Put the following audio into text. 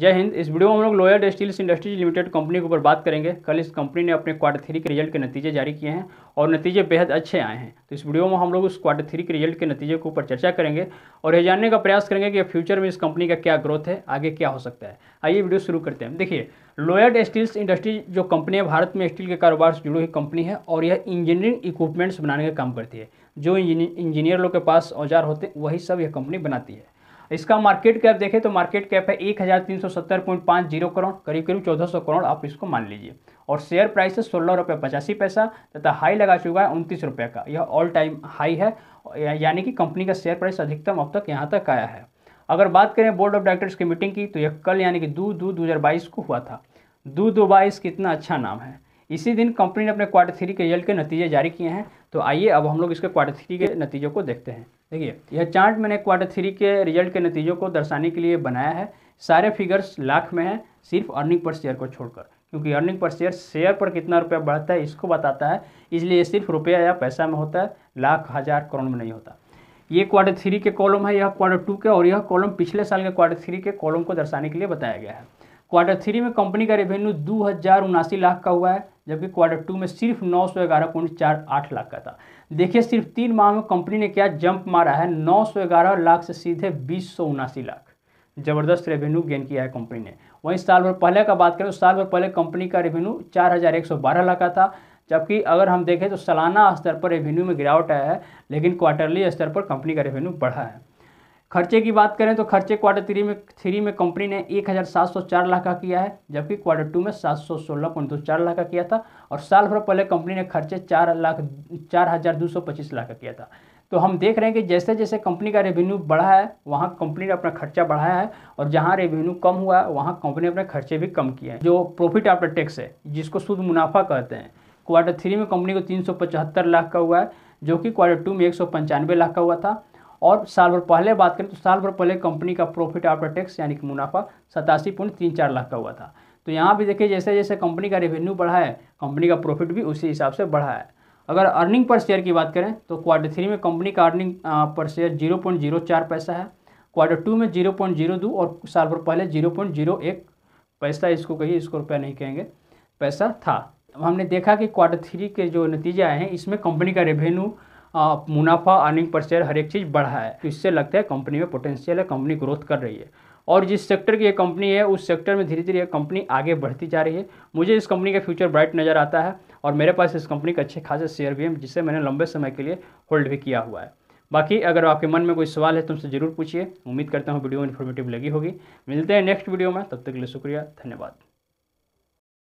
जय हिंद इस वीडियो में हम लोग Loyal Steels Industries Limited company के ऊपर बात करेंगे कल इस कंपनी ने अपने क्वार्टर थ्री के रिजल्ट के नतीजे जारी किए हैं और नतीजे बेहद अच्छे आए हैं तो इस वीडियो में हम लोग उस क्वार्टर थ्री के रिजल्ट के नतीजे के ऊपर चर्चा करेंगे और यह जानने का प्रयास करेंगे कि फ्यूचर में इस कंपनी का क्या ग्रोथ है आगे क्या हो सकता है आइए वीडियो शुरू करते हैं देखिए लोयल स्टील्स इंडस्ट्री जो कंपनी है भारत में स्टील के कारोबार से जुड़ी हुई कंपनी है और यह इंजीनियरिंग इक्विपमेंट्स बनाने का काम करती है जो इंजीनियर लोग के पास औजार होते हैं वही सब यह कंपनी बनाती है इसका मार्केट कैप देखें तो मार्केट कैप है एक हज़ार तीन सौ सत्तर पॉइंट पाँच जीरो करोड़ करीब करीब चौदह सौ करोड़ आप इसको मान लीजिए और शेयर प्राइस है सोलह रुपये पचासी पैसा तथा हाई लगा चुका है उनतीस रुपये का यह ऑल टाइम हाई है यानी कि कंपनी का शेयर प्राइस अधिकतम अब तक यहाँ तक आया है अगर बात करें बोर्ड ऑफ डायरेक्टर्स की मीटिंग की तो यह कल यानी कि दो दो दो हज़ार बाईस को हुआ था दो दो बाईस कितना अच्छा नाम है इसी दिन कंपनी ने अपने क्वार्टर थ्री के रिजल्ट के नतीजे जारी किए हैं तो आइए अब हम लोग इसके क्वार्टर थ्री के नतीजों को देखते हैं देखिए यह चार्ट मैंने क्वार्टर थ्री के रिजल्ट के नतीजों को दर्शाने के लिए बनाया है सारे फिगर्स लाख में हैं सिर्फ अर्निंग पर शेयर को छोड़कर क्योंकि अर्निंग पर शेयर शेयर पर कितना रुपया बढ़ता है इसको बताता है इसलिए सिर्फ रुपया या पैसा में होता है लाख हज़ार करोड़ में नहीं होता ये क्वार्टर थ्री के कॉलम है यह क्वार्टर टू के और यह कॉलम पिछले साल के क्वार्टर थ्री के कॉलम को दर्शाने के लिए बताया गया है क्वार्टर थ्री में कंपनी का रेवेन्यू दो हज़ार उनासी लाख का हुआ है जबकि क्वार्टर टू में सिर्फ नौ सौ ग्यारह पॉइंट चार आठ लाख का था देखिए सिर्फ तीन माह में कंपनी ने क्या जंप मारा है नौ सौ ग्यारह लाख से सीधे बीस सौ उनासी लाख जबरदस्त रेवेन्यू गेन किया है कंपनी ने वहीं साल भर पहले का बात करें तो साल भर पहले कंपनी का रेवेन्यू चार हज़ार एक सौ बारह लाख का था जबकि अगर हम देखें तो सालाना स्तर पर रेवेन्यू में गिरावट आया है लेकिन क्वार्टरली स्तर पर कंपनी का रेवेन्यू बढ़ा है खर्चे की बात करें तो खर्चे क्वार्टर थ्री में थ्री में कंपनी ने एक हज़ार सात सौ चार लाख का किया है जबकि क्वार्टर टू में सात सौ सोलह पॉइंट दो चार लाख का किया था और साल भर पहले कंपनी ने खर्चे चार लाख चार हज़ार दो सौ पच्चीस लाख का किया था तो हम देख रहे हैं कि जैसे जैसे कंपनी का रेवेन्यू बढ़ा है वहाँ कंपनी ने अपना खर्चा बढ़ाया है और जहाँ रेवेन्यू कम हुआ है वहाँ कंपनी अपने खर्चे भी कम किए हैं जो प्रॉफिट आफ्टर टैक्स है जिसको शुद्ध मुनाफा कहते हैं क्वार्टर थ्री में कंपनी को तीन लाख का हुआ है जो कि क्वार्टर टू में एक लाख का हुआ था और साल भर पहले बात करें तो साल भर पहले कंपनी का प्रॉफिट आफ्टर टैक्स यानी कि मुनाफा सतासी पॉइंट तीन चार लाख का हुआ था तो यहाँ भी देखिए जैसे जैसे कंपनी का रेवेन्यू बढ़ा है कंपनी का प्रॉफिट भी उसी हिसाब से बढ़ा है अगर अर्निंग पर शेयर की बात करें तो क्वार्टर थ्री में कंपनी का अर्निंग पर शेयर जीरो पॉइंट जीरो चार पैसा है क्वार्टर टू में जीरो पॉइंट जीरो दो और साल भर पहले जीरो पॉइंट जीरो एक पैसा इसको कहिए इसको रुपया नहीं कहेंगे पैसा था हमने देखा कि क्वार्टर थ्री के जो नतीजे आए हैं इसमें कंपनी का रेवेन्यू मुनाफा अर्निंग पर शेयर हर एक चीज़ बढ़ा है तो इससे लगता है कंपनी में पोटेंशियल है कंपनी ग्रोथ कर रही है और जिस सेक्टर की ये कंपनी है उस सेक्टर में धीरे धीरे ये कंपनी आगे बढ़ती जा रही है मुझे इस कंपनी का फ्यूचर ब्राइट नज़र आता है और मेरे पास इस कंपनी के अच्छे खासे शेयर भी हैं जिसे मैंने लंबे समय के लिए होल्ड भी किया हुआ है बाकी अगर आपके मन में कोई सवाल है तो उनसे ज़रूर पूछिए उम्मीद करता हूँ वीडियो इन्फॉर्मेटिव लगी होगी मिलते हैं नेक्स्ट वीडियो में तब तक के लिए शुक्रिया धन्यवाद